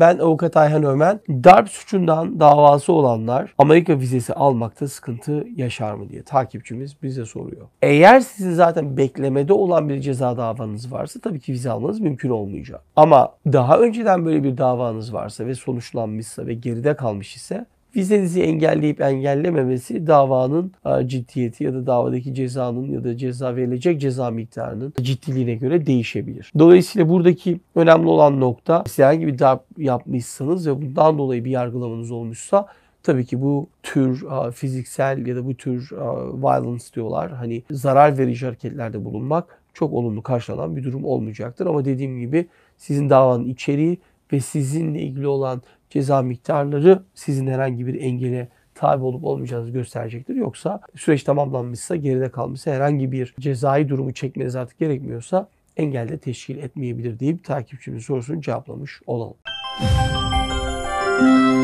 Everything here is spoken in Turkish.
Ben avukat Ayhan Ömen. Darp suçundan davası olanlar Amerika vizesi almakta sıkıntı yaşar mı diye takipçimiz bize soruyor. Eğer sizin zaten beklemede olan bir ceza davanız varsa tabii ki vize almanız mümkün olmayacak. Ama daha önceden böyle bir davanız varsa ve sonuçlanmışsa ve geride kalmış ise vizenizi engelleyip engellememesi davanın e, ciddiyeti ya da davadaki cezanın ya da ceza verilecek ceza miktarının ciddiliğine göre değişebilir. Dolayısıyla buradaki önemli olan nokta siz herhangi bir darp yapmışsanız ve bundan dolayı bir yargılamanız olmuşsa Tabii ki bu tür e, fiziksel ya da bu tür e, violence diyorlar. Hani zarar verici hareketlerde bulunmak çok olumlu karşılanan bir durum olmayacaktır. Ama dediğim gibi sizin davanın içeriği ve sizinle ilgili olan ceza miktarları sizin herhangi bir engele tabi olup olmayacağınızı gösterecektir. Yoksa süreç tamamlanmışsa, geride kalmışsa, herhangi bir cezai durumu çekmeniz artık gerekmiyorsa engelde teşkil etmeyebilir deyip takipçimizin sorusunu cevaplamış olalım. Müzik